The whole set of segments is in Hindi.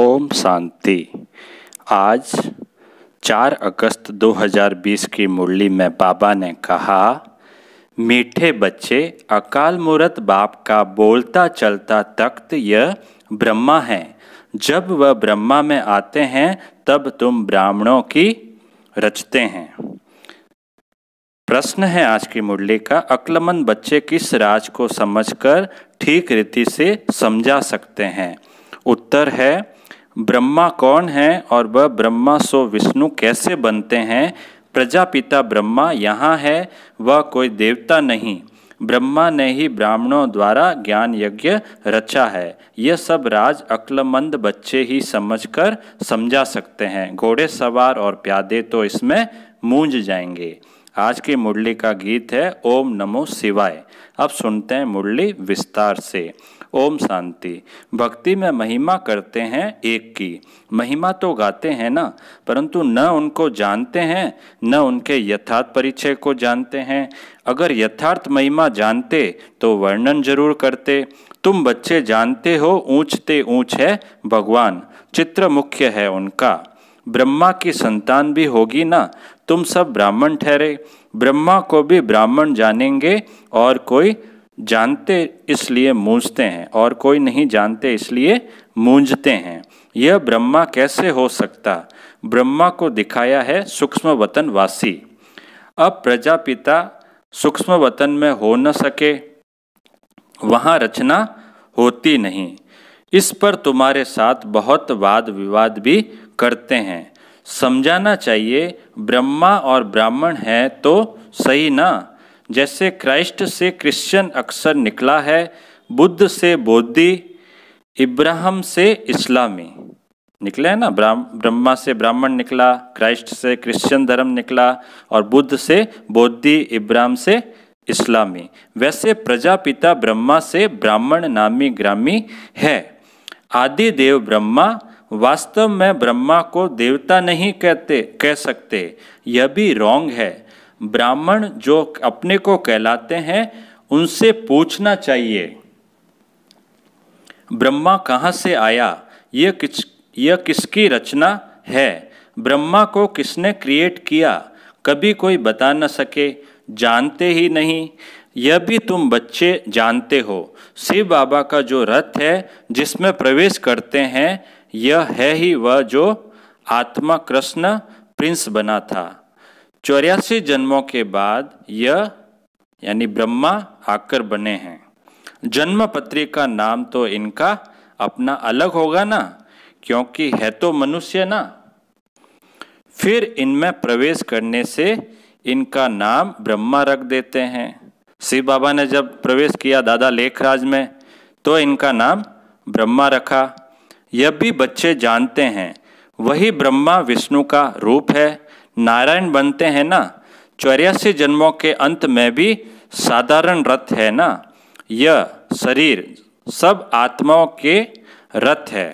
ओम शांति आज 4 अगस्त 2020 की मुरली में बाबा ने कहा मीठे बच्चे अकाल मूर्त बाप का बोलता चलता तख्त यह ब्रह्मा है जब वह ब्रह्मा में आते हैं तब तुम ब्राह्मणों की रचते हैं प्रश्न है आज की मुरली का अक्लमन बच्चे किस राज को समझकर ठीक रीति से समझा सकते हैं उत्तर है ब्रह्मा कौन है और वह ब्रह्मा सो विष्णु कैसे बनते हैं प्रजापिता ब्रह्मा यहाँ है वह कोई देवता नहीं ब्रह्मा ने ही ब्राह्मणों द्वारा ज्ञान यज्ञ रचा है यह सब राज अक्लमंद बच्चे ही समझकर समझा सकते हैं घोड़े सवार और प्यादे तो इसमें मूंज जाएंगे आज की मुरली का गीत है ओम नमो शिवाय अब सुनते हैं मुरली विस्तार से ओम शांति भक्ति में महिमा करते हैं एक की महिमा तो गाते हैं ना परंतु न उनको जानते हैं न उनके यथार्थ परिचय को जानते हैं अगर यथार्थ महिमा जानते तो वर्णन जरूर करते तुम बच्चे जानते हो ऊंचते ऊंच है भगवान चित्र मुख्य है उनका ब्रह्मा की संतान भी होगी ना तुम सब ब्राह्मण ठहरे ब्रह्मा को भी ब्राह्मण जानेंगे और कोई जानते इसलिए मूंजते हैं और कोई नहीं जानते इसलिए मूंझते हैं यह ब्रह्मा कैसे हो सकता ब्रह्मा को दिखाया है सूक्ष्म वतन वासी अब प्रजापिता सूक्ष्म वतन में हो न सके वहाँ रचना होती नहीं इस पर तुम्हारे साथ बहुत वाद विवाद भी करते हैं समझाना चाहिए ब्रह्मा और ब्राह्मण है तो सही ना जैसे क्राइस्ट से क्रिश्चियन अक्सर निकला है बुद्ध से बौद्धि इब्राहम से इस्लामी निकले है ना ब्रह्मा से ब्राह्मण निकला क्राइस्ट से क्रिश्चियन धर्म निकला और बुद्ध से बौद्धि इब्राहम से इस्लामी वैसे प्रजापिता ब्रह्मा से ब्राह्मण नामी ग्रामी है आदि देव ब्रह्मा वास्तव में ब्रह्मा को देवता नहीं कहते कह सकते यह भी रॉन्ग है ब्राह्मण जो अपने को कहलाते हैं उनसे पूछना चाहिए ब्रह्मा कहाँ से आया यह किस यह किसकी रचना है ब्रह्मा को किसने क्रिएट किया कभी कोई बता न सके जानते ही नहीं यह भी तुम बच्चे जानते हो शिव बाबा का जो रथ है जिसमें प्रवेश करते हैं यह है ही वह जो आत्मा कृष्ण प्रिंस बना था चौरासी जन्मों के बाद यह यानी ब्रह्मा आकर बने हैं जन्म पत्रिका नाम तो इनका अपना अलग होगा ना क्योंकि है तो मनुष्य ना फिर इनमें प्रवेश करने से इनका नाम ब्रह्मा रख देते हैं शिव बाबा ने जब प्रवेश किया दादा लेखराज में तो इनका नाम ब्रह्मा रखा यह भी बच्चे जानते हैं वही ब्रह्मा विष्णु का रूप है नारायण बनते हैं ना चौरासी जन्मों के अंत में भी साधारण रथ है ना यह शरीर सब आत्माओं के रथ है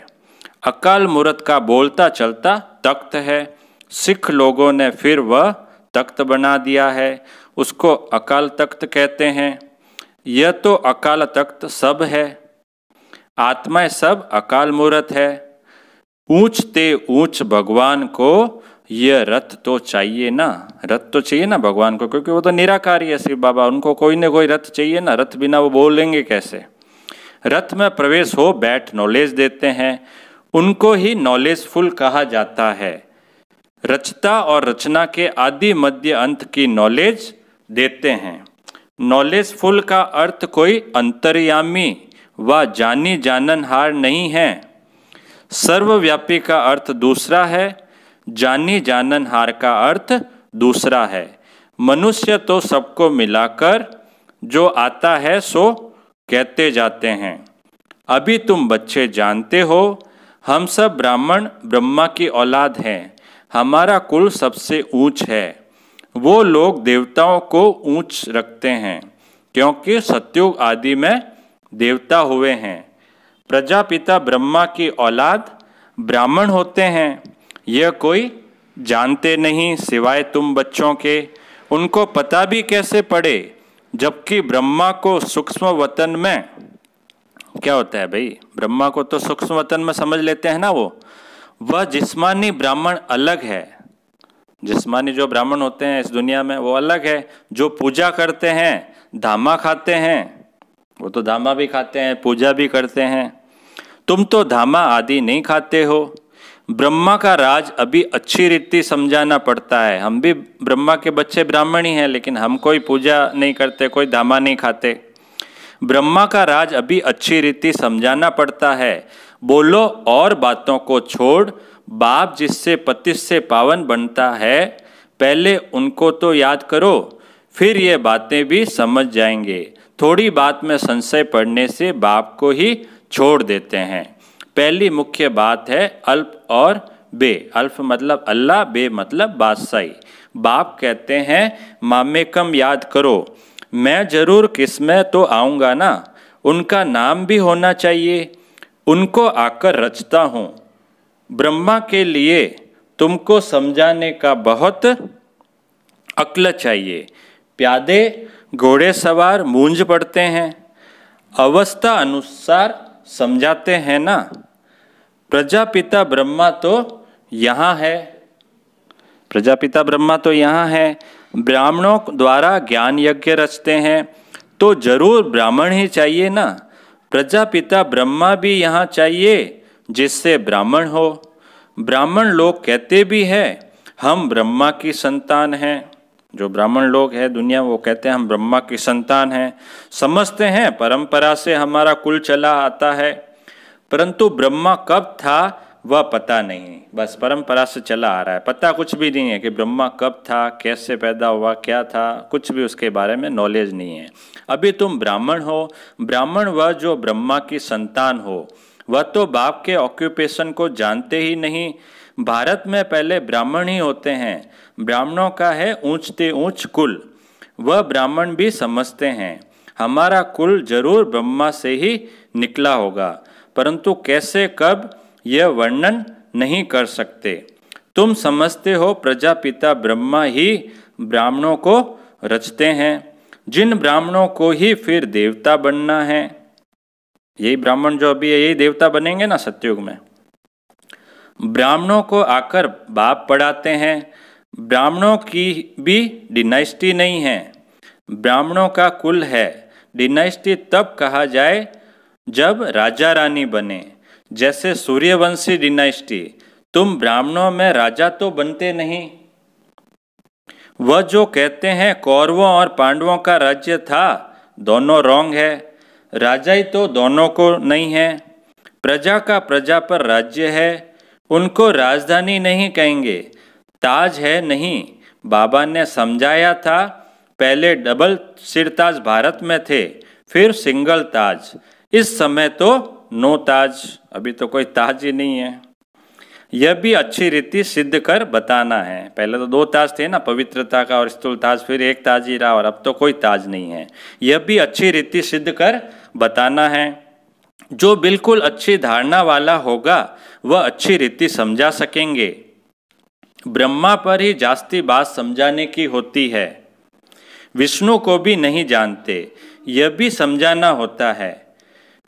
अकाल मूर्त का बोलता चलता तख्त है सिख लोगों ने फिर वह तख्त बना दिया है उसको अकाल तख्त कहते हैं यह तो अकाल तख्त सब है आत्माएं सब अकाल मूर्त है ऊंचते ऊंच भगवान को ये रथ तो चाहिए ना रथ तो चाहिए ना भगवान को क्योंकि वो तो निराकारी है शिव बाबा उनको कोई ना कोई रथ चाहिए ना रथ बिना वो बोलेंगे कैसे रथ में प्रवेश हो बैठ नॉलेज देते हैं उनको ही नॉलेजफुल कहा जाता है रचता और रचना के आदि मध्य अंत की नॉलेज देते हैं नॉलेजफुल का अर्थ कोई अंतर्यामी व जानी जानन हार नहीं है सर्वव्यापी का अर्थ दूसरा है जानी जानन हार का अर्थ दूसरा है मनुष्य तो सबको मिलाकर जो आता है सो कहते जाते हैं अभी तुम बच्चे जानते हो हम सब ब्राह्मण ब्रह्मा की औलाद हैं हमारा कुल सबसे ऊंच है वो लोग देवताओं को ऊंच रखते हैं क्योंकि सत्युग आदि में देवता हुए हैं प्रजापिता ब्रह्मा की औलाद ब्राह्मण होते हैं यह कोई जानते नहीं सिवाय तुम बच्चों के उनको पता भी कैसे पड़े जबकि ब्रह्मा को सूक्ष्म वतन में क्या होता है भाई ब्रह्मा को तो सूक्ष्म वतन में समझ लेते हैं ना वो वह जिस्मानी ब्राह्मण अलग है जिस्मानी जो ब्राह्मण होते हैं इस दुनिया में वो अलग है जो पूजा करते हैं धामा खाते हैं वो तो धामा भी खाते हैं पूजा भी करते हैं तुम तो धामा आदि नहीं खाते हो ब्रह्मा का राज अभी अच्छी रीति समझाना पड़ता है हम भी ब्रह्मा के बच्चे ब्राह्मण ही हैं लेकिन हम कोई पूजा नहीं करते कोई धामा नहीं खाते ब्रह्मा का राज अभी अच्छी रीति समझाना पड़ता है बोलो और बातों को छोड़ बाप जिससे पति से पावन बनता है पहले उनको तो याद करो फिर ये बातें भी समझ जाएंगे थोड़ी बात में संशय पढ़ने से बाप को ही छोड़ देते हैं पहली मुख्य बात है अल्प और बे अल्फ मतलब अल्लाह बे मतलब बादशाही बाप कहते हैं मामे कम याद करो मैं ज़रूर किसमें तो आऊँगा ना उनका नाम भी होना चाहिए उनको आकर रचता हूँ ब्रह्मा के लिए तुमको समझाने का बहुत अक्ल चाहिए प्यादे घोड़े सवार मूंज पड़ते हैं अवस्था अनुसार समझाते हैं ना प्रजापिता ब्रह्मा तो यहाँ है प्रजापिता ब्रह्मा तो यहाँ है ब्राह्मणों द्वारा ज्ञान यज्ञ रचते हैं तो जरूर ब्राह्मण ही चाहिए ना प्रजापिता ब्रह्मा भी यहाँ चाहिए जिससे ब्राह्मण हो ब्राह्मण लोग कहते भी हैं हम ब्रह्मा की संतान हैं जो ब्राह्मण लोग हैं दुनिया वो कहते हैं हम ब्रह्मा की संतान हैं समझते हैं परंपरा से हमारा कुल चला आता है परंतु ब्रह्मा कब था वह पता नहीं बस परंपरा से चला आ रहा है पता कुछ भी नहीं है कि ब्रह्मा कब था कैसे पैदा हुआ क्या था कुछ भी उसके बारे में नॉलेज नहीं है अभी तुम ब्राह्मण हो ब्राह्मण वह जो ब्रह्मा की संतान हो वह तो बाप के ऑक्यूपेशन को जानते ही नहीं भारत में पहले ब्राह्मण ही होते हैं ब्राह्मणों का है ऊंचते ऊंच कुल वह ब्राह्मण भी समझते हैं हमारा कुल जरूर ब्रह्मा से ही निकला होगा परंतु कैसे कब यह वर्णन नहीं कर सकते तुम समझते हो प्रजापिता ब्रह्मा ही ब्राह्मणों को रचते हैं जिन ब्राह्मणों को ही फिर देवता बनना है यही ब्राह्मण जो अभी है यही देवता बनेंगे ना सत्युग में ब्राह्मणों को आकर बाप पढ़ाते हैं ब्राह्मणों की भी डिनाइस्टी नहीं है ब्राह्मणों का कुल है डिनाइस्टी तब कहा जाए जब राजा रानी बने जैसे सूर्यवंशी डिनाइस्टी तुम ब्राह्मणों में राजा तो बनते नहीं वह जो कहते हैं कौरवों और पांडवों का राज्य था दोनों रोंग है राजा ही तो दोनों को नहीं है प्रजा का प्रजा पर राज्य है उनको राजधानी नहीं कहेंगे ताज है नहीं बाबा ने समझाया था पहले डबल सिरताज भारत में थे फिर सिंगल ताज इस समय तो नो ताज अभी तो कोई ताज ही नहीं है यह भी अच्छी रीति सिद्ध कर बताना है पहले तो दो ताज थे ना पवित्रता का और स्थूल ताज फिर एक ताज ही रहा और अब तो कोई ताज नहीं है यह भी अच्छी रीति सिद्ध कर बताना है जो बिल्कुल अच्छी धारणा वाला होगा वह अच्छी रीति समझा सकेंगे ब्रह्मा पर ही जास्ती बात समझाने की होती है विष्णु को भी नहीं जानते यह भी समझाना होता है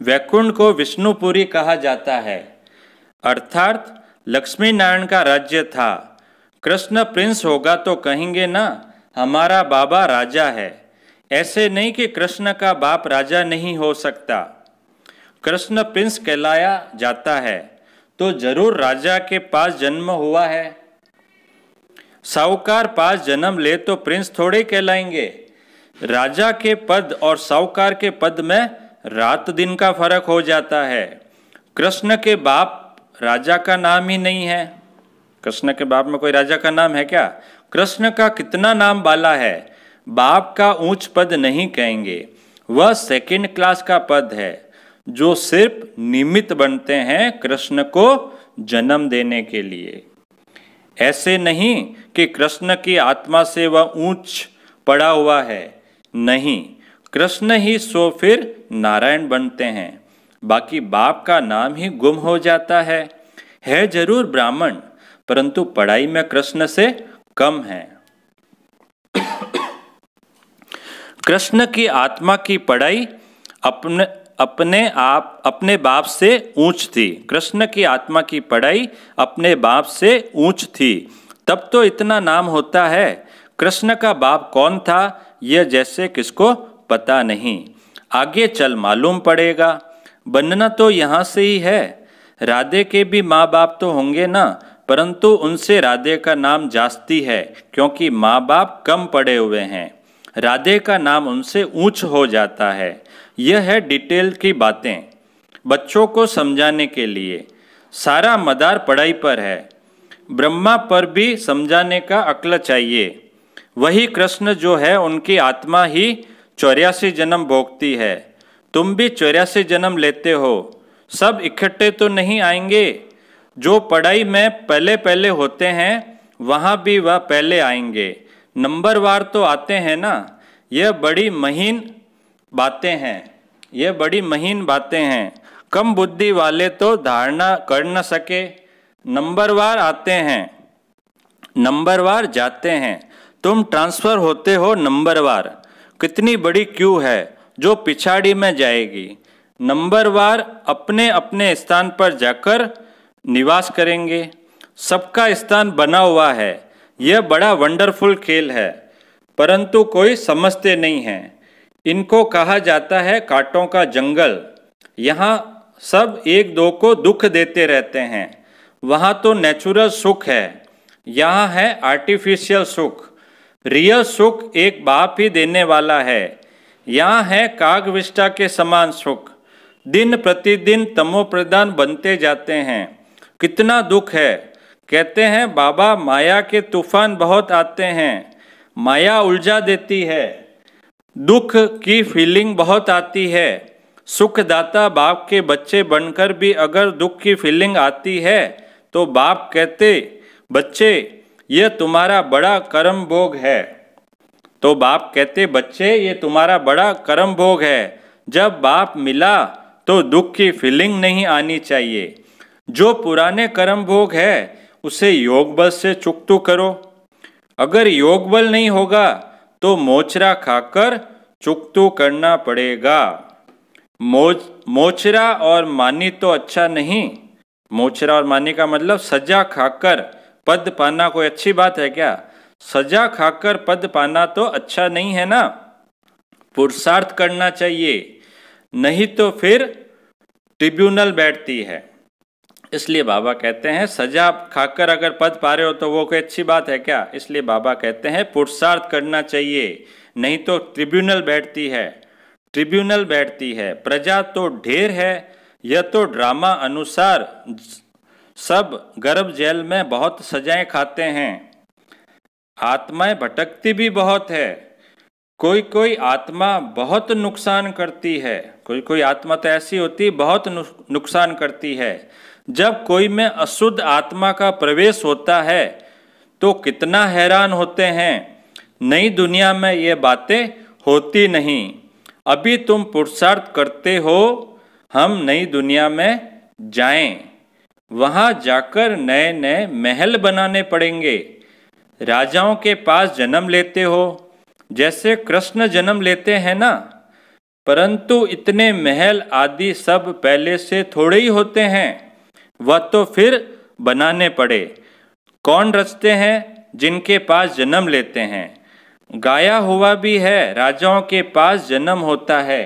वैकुंठ को विष्णुपुरी कहा जाता है अर्थात लक्ष्मी नारायण का राज्य था कृष्ण प्रिंस होगा तो कहेंगे ना हमारा बाबा राजा है ऐसे नहीं कि कृष्ण का बाप राजा नहीं हो सकता कृष्ण प्रिंस कहलाया जाता है तो जरूर राजा के पास जन्म हुआ है साहूकार पास जन्म ले तो प्रिंस थोड़े कहलाएंगे राजा के पद और साहूकार के पद में रात दिन का फर्क हो जाता है कृष्ण के बाप राजा का नाम ही नहीं है कृष्ण के बाप में कोई राजा का नाम है क्या कृष्ण का कितना नाम बाला है बाप का ऊंच पद नहीं कहेंगे वह सेकंड क्लास का पद है जो सिर्फ निमित्त बनते हैं कृष्ण को जन्म देने के लिए ऐसे नहीं कि कृष्ण की आत्मा से वह ऊंच पड़ा हुआ है नहीं कृष्ण ही सो फिर नारायण बनते हैं बाकी बाप का नाम ही गुम हो जाता है है जरूर ब्राह्मण परंतु पढ़ाई में कृष्ण से कम है कृष्ण की आत्मा की पढ़ाई अपने अपने आप अपने बाप से ऊंच थी कृष्ण की आत्मा की पढ़ाई अपने बाप से ऊंच थी तब तो इतना नाम होता है कृष्ण का बाप कौन था यह जैसे किसको पता नहीं आगे चल मालूम पड़ेगा बनना तो यहाँ से ही है राधे के भी माँ बाप तो होंगे ना परंतु उनसे राधे का नाम जास्ती है क्योंकि माँ बाप कम पड़े हुए हैं राधे का नाम उनसे ऊंच हो जाता है यह है डिटेल की बातें बच्चों को समझाने के लिए सारा मदार पढ़ाई पर है ब्रह्मा पर भी समझाने का अक्ल चाहिए वही कृष्ण जो है उनकी आत्मा ही चौरासी जन्म भोगती है तुम भी चौरासी जन्म लेते हो सब इकट्ठे तो नहीं आएंगे जो पढ़ाई में पहले पहले होते हैं वहाँ भी वह पहले आएंगे नंबरवार तो आते हैं ना यह बड़ी महीन बातें हैं यह बड़ी महीन बातें हैं कम बुद्धि वाले तो धारणा कर न सके नंबरवार आते हैं नंबरवार जाते हैं तुम ट्रांसफ़र होते हो नंबरवार कितनी बड़ी क्यू है जो पिछाड़ी में जाएगी नंबरवार अपने अपने स्थान पर जाकर निवास करेंगे सबका स्थान बना हुआ है यह बड़ा वंडरफुल खेल है परंतु कोई समझते नहीं है इनको कहा जाता है कांटों का जंगल यहाँ सब एक दो को दुख देते रहते हैं वहाँ तो नेचुरल सुख है यहाँ है आर्टिफिशियल सुख रियल सुख एक बाप ही देने वाला है यहाँ है कागविष्टा के समान सुख दिन प्रतिदिन तमोप्रदान बनते जाते हैं कितना दुख है कहते हैं बाबा माया के तूफान बहुत आते हैं माया उलझा देती है दुख की फीलिंग बहुत आती है सुखदाता बाप के बच्चे बनकर भी अगर दुख की फीलिंग आती है तो बाप कहते बच्चे यह तुम्हारा बड़ा कर्म भोग है तो बाप कहते बच्चे ये तुम्हारा बड़ा कर्म भोग है जब बाप मिला तो दुख की फीलिंग नहीं आनी चाहिए जो पुराने कर्म भोग है उसे योग बल से चुकतू करो अगर योग बल नहीं होगा तो मोचरा खाकर चुकतू करना पड़ेगा मोच मोचरा और मानी तो अच्छा नहीं मोचरा और मानी का मतलब सजा खाकर पद पाना कोई अच्छी बात है क्या सजा खाकर पद पाना तो अच्छा नहीं है ना पुरुषार्थ करना चाहिए नहीं तो फिर ट्रिब्यूनल बैठती है इसलिए बाबा कहते हैं सजा खाकर अगर पद पा रहे हो तो वो कोई अच्छी बात है क्या इसलिए बाबा कहते हैं पुरुषार्थ करना चाहिए नहीं तो ट्रिब्यूनल बैठती है ट्रिब्यूनल बैठती है प्रजा तो ढेर है यह तो ड्रामा अनुसार सब गर्भ जेल में बहुत सजाएं खाते हैं आत्माएं भटकती भी बहुत है कोई कोई आत्मा बहुत नुकसान करती है कोई कोई आत्मा तो ऐसी होती बहुत नुकसान करती है जब कोई में अशुद्ध आत्मा का प्रवेश होता है तो कितना हैरान होते हैं नई दुनिया में ये बातें होती नहीं अभी तुम पुरुषार्थ करते हो हम नई दुनिया में जाएं वहाँ जाकर नए नए महल बनाने पड़ेंगे राजाओं के पास जन्म लेते हो जैसे कृष्ण जन्म लेते हैं ना परंतु इतने महल आदि सब पहले से थोड़े ही होते हैं वह तो फिर बनाने पड़े कौन रचते हैं जिनके पास जन्म लेते हैं गाया हुआ भी है राजाओं के पास जन्म होता है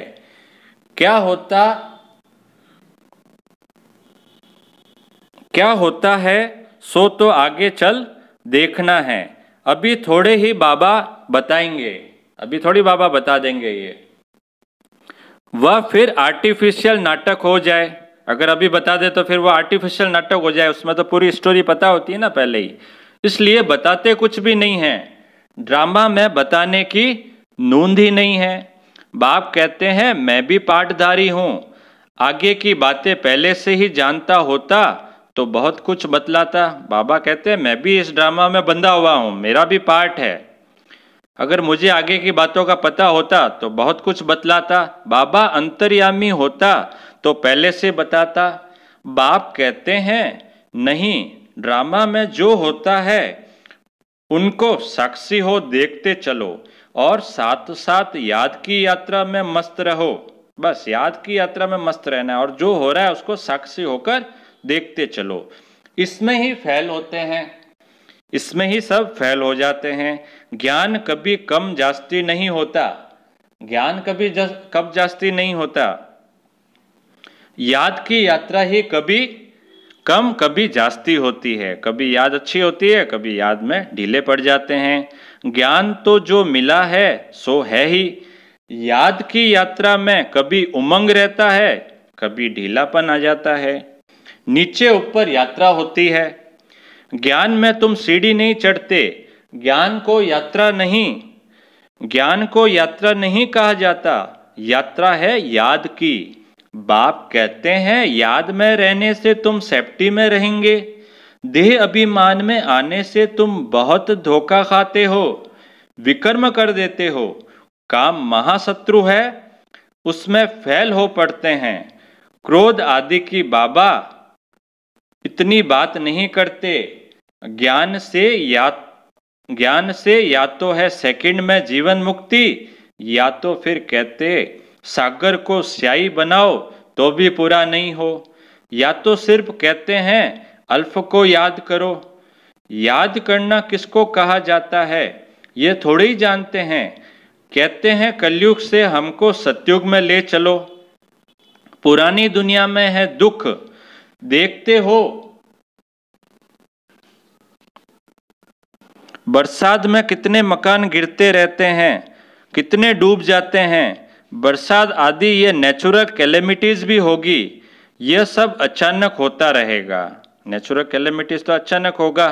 क्या होता क्या होता है सो तो आगे चल देखना है अभी थोड़े ही बाबा बताएंगे अभी थोड़ी बाबा बता देंगे ये वह फिर आर्टिफिशियल नाटक हो जाए अगर अभी बता दे तो फिर वो आर्टिफिशियल नाटक हो जाए उसमें तो पूरी स्टोरी पता होती है ना पहले ही इसलिए बताते कुछ भी नहीं है ड्रामा में बताने की नूंद ही नहीं है बाप कहते हैं मैं भी पाठधारी हूँ आगे की बातें पहले से ही जानता होता तो बहुत कुछ बतलाता बाबा कहते हैं मैं भी इस ड्रामा में बंधा हुआ हूँ मेरा भी पार्ट है अगर मुझे आगे की बातों का पता होता तो बहुत कुछ बतलाता बाबा अंतर्यामी होता तो पहले से बताता बाप कहते हैं नहीं ड्रामा में जो होता है उनको साक्षी हो देखते चलो और साथ साथ याद की यात्रा में मस्त रहो बस याद की यात्रा में मस्त रहना है और जो हो रहा है उसको साक्षी होकर देखते चलो इसमें ही फैल होते हैं इसमें ही सब फैल हो जाते हैं ज्ञान कभी कम जास्ती नहीं होता ज्ञान कभी जा, कब जास्ती नहीं होता याद की यात्रा ही कभी कम कभी जास्ती होती है कभी याद अच्छी होती है कभी याद में ढीले पड़ जाते हैं ज्ञान तो जो मिला है सो है ही याद की यात्रा में कभी उमंग रहता है कभी ढीलापन आ जाता है नीचे ऊपर यात्रा होती है ज्ञान में तुम सीढ़ी नहीं चढ़ते ज्ञान को यात्रा नहीं ज्ञान को यात्रा नहीं कहा जाता यात्रा है याद की बाप कहते हैं याद में रहने से तुम सेफ्टी में रहेंगे देह अभिमान में आने से तुम बहुत धोखा खाते हो विकर्म कर देते हो काम महाशत्रु है उसमें फैल हो पड़ते हैं क्रोध आदि की बाबा इतनी बात नहीं करते ज्ञान से या ज्ञान से या तो है सेकंड में जीवन मुक्ति या तो फिर कहते सागर को स्याही बनाओ तो भी पूरा नहीं हो या तो सिर्फ कहते हैं अल्फ को याद करो याद करना किसको कहा जाता है ये थोड़े ही जानते हैं कहते हैं कलयुग से हमको सत्युग में ले चलो पुरानी दुनिया में है दुख देखते हो बरसात में कितने मकान गिरते रहते हैं कितने डूब जाते हैं बरसात आदि ये नेचुरल कैलेमिटीज़ भी होगी यह सब अचानक होता रहेगा नेचुरल कैलेमिटीज़ तो अचानक होगा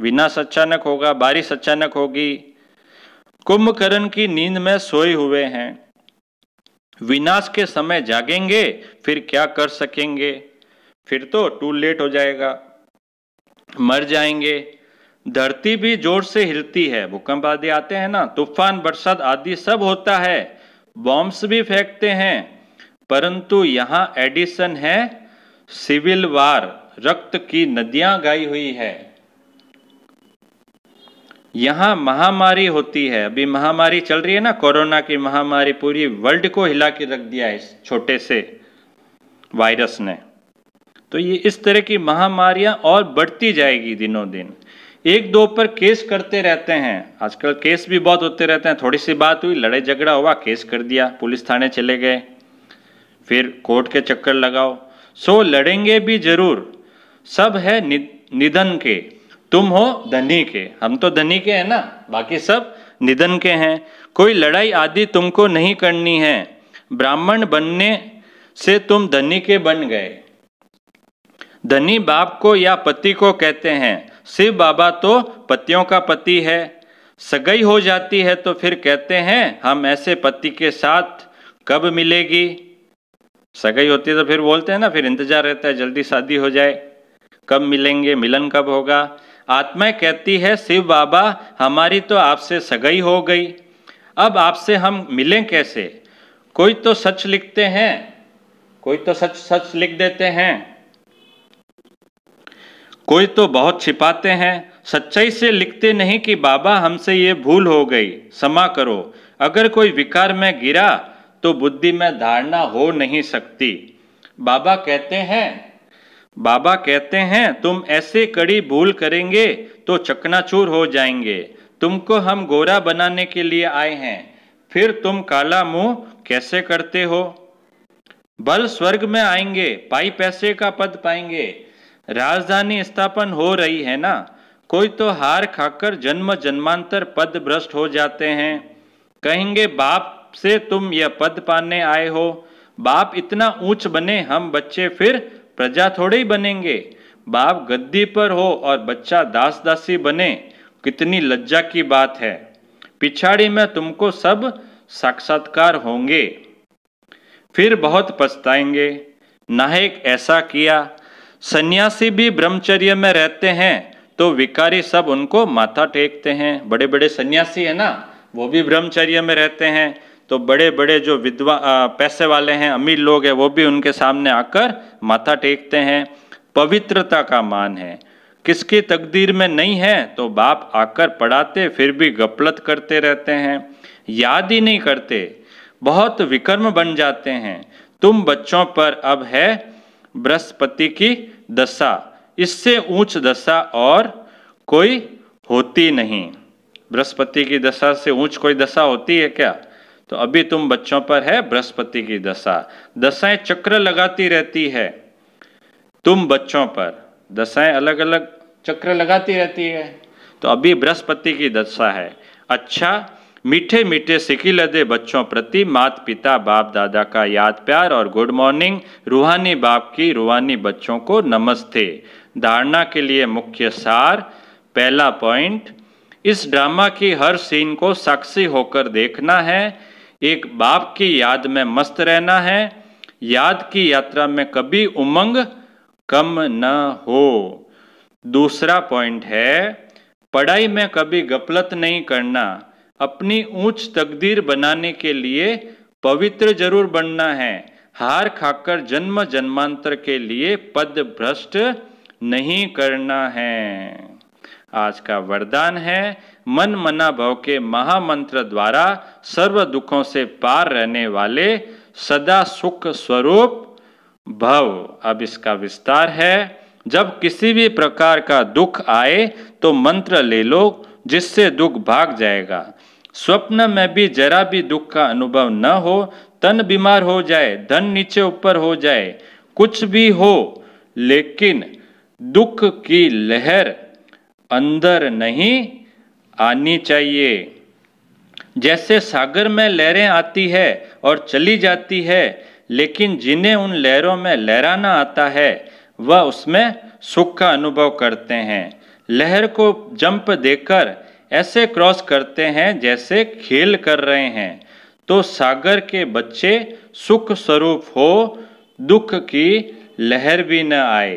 विनाश अचानक होगा बारिश अचानक होगी कुंभकर्ण की नींद में सोए हुए हैं विनाश के समय जागेंगे फिर क्या कर सकेंगे फिर तो टू लेट हो जाएगा मर जाएंगे धरती भी जोर से हिलती है भूकंप आदि आते हैं ना तूफान बरसात आदि सब होता है बॉम्ब्स भी फेंकते हैं परंतु यहाँ एडिसन है सिविल वार रक्त की नदियां गाई हुई है यहाँ महामारी होती है अभी महामारी चल रही है ना कोरोना की महामारी पूरी वर्ल्ड को हिला के रख दिया है इस छोटे से वायरस ने तो ये इस तरह की महामारियां और बढ़ती जाएगी दिनों दिन एक दो पर केस करते रहते हैं आजकल केस भी बहुत होते रहते हैं थोड़ी सी बात हुई लड़ाई झगड़ा हुआ केस कर दिया पुलिस थाने चले गए फिर कोर्ट के चक्कर लगाओ सो लड़ेंगे भी जरूर सब है नि, निधन के तुम हो धनी के हम तो धनी के हैं ना बाकी सब निधन के हैं कोई लड़ाई आदि तुमको नहीं करनी है ब्राह्मण बनने से तुम धनी के बन गए धनी बाप को या पति को कहते हैं शिव बाबा तो पतियों का पति है सगई हो जाती है तो फिर कहते हैं हम ऐसे पति के साथ कब मिलेगी सगई होती है तो फिर बोलते हैं ना फिर इंतजार रहता है जल्दी शादी हो जाए कब मिलेंगे मिलन कब होगा आत्मा कहती है शिव बाबा हमारी तो आपसे सगई हो गई अब आपसे हम मिलें कैसे कोई तो सच लिखते हैं कोई तो सच सच लिख देते हैं कोई तो बहुत छिपाते हैं सच्चाई से लिखते नहीं कि बाबा हमसे ये भूल हो गई क्षमा करो अगर कोई विकार में गिरा तो बुद्धि में धारणा हो नहीं सकती बाबा कहते हैं बाबा कहते हैं तुम ऐसे कड़ी भूल करेंगे तो चकनाचूर हो जाएंगे तुमको हम गोरा बनाने के लिए आए हैं फिर तुम काला मुंह कैसे करते हो बल स्वर्ग में आएंगे पाई पैसे का पद पाएंगे राजधानी स्थापन हो रही है ना कोई तो हार खाकर जन्म जन्मांतर पद भ्रष्ट हो जाते हैं कहेंगे बाप से तुम यह पद पाने आए हो बाप इतना ऊंच बने हम बच्चे फिर प्रजा थोड़े ही बनेंगे बाप गद्दी पर हो और बच्चा दास दासी बने कितनी लज्जा की बात है पिछाड़ी में तुमको सब साक्षात्कार होंगे फिर बहुत पछताएंगे नाहक ऐसा किया सन्यासी भी ब्रह्मचर्य में रहते हैं तो विकारी सब उनको माथा टेकते हैं बड़े बड़े सन्यासी है ना वो भी ब्रह्मचर्य में रहते हैं तो बड़े बड़े जो विद्वा पैसे वाले हैं अमीर लोग हैं वो भी उनके सामने आकर माथा टेकते हैं पवित्रता का मान है किसकी तकदीर में नहीं है तो बाप आकर पढ़ाते फिर भी गपलत करते रहते हैं याद ही नहीं करते बहुत विकर्म बन जाते हैं तुम बच्चों पर अब है बृहस्पति की दशा इससे ऊंच दशा और कोई होती नहीं बृहस्पति की दशा से ऊंच कोई दशा होती है क्या तो अभी तुम बच्चों पर है बृहस्पति की दशा दशाएं चक्र लगाती रहती है तुम बच्चों पर दशाएं अलग अलग चक्र लगाती रहती है तो अभी बृहस्पति की दशा है अच्छा मीठे मीठे सिकी लदे बच्चों प्रति मात पिता बाप दादा का याद प्यार और गुड मॉर्निंग रूहानी बाप की रूहानी बच्चों को नमस्ते धारणा के लिए मुख्य सार पहला पॉइंट इस ड्रामा की हर सीन को साक्षी होकर देखना है एक बाप की याद में मस्त रहना है याद की यात्रा में कभी उमंग कम न हो दूसरा पॉइंट है पढ़ाई में कभी गफलत नहीं करना अपनी ऊंच तकदीर बनाने के लिए पवित्र जरूर बनना है हार खाकर जन्म जन्मांतर के लिए पद भ्रष्ट नहीं करना है आज का वरदान है मन मना भव के महामंत्र द्वारा सर्व दुखों से पार रहने वाले सदा सुख स्वरूप भव अब इसका विस्तार है जब किसी भी प्रकार का दुख आए तो मंत्र ले लो जिससे दुख भाग जाएगा स्वप्न में भी जरा भी दुख का अनुभव न हो तन बीमार हो जाए धन नीचे ऊपर हो जाए कुछ भी हो लेकिन दुख की लहर अंदर नहीं आनी चाहिए जैसे सागर में लहरें आती है और चली जाती है लेकिन जिन्हें उन लहरों में लहराना आता है वह उसमें सुख का अनुभव करते हैं लहर को जंप देकर ऐसे क्रॉस करते हैं जैसे खेल कर रहे हैं तो सागर के बच्चे सुख स्वरूप हो दुख की लहर भी न आए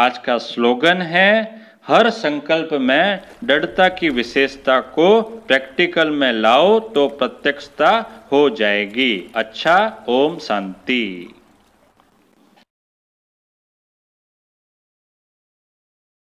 आज का स्लोगन है हर संकल्प में दृढ़ता की विशेषता को प्रैक्टिकल में लाओ तो प्रत्यक्षता हो जाएगी अच्छा ओम शांति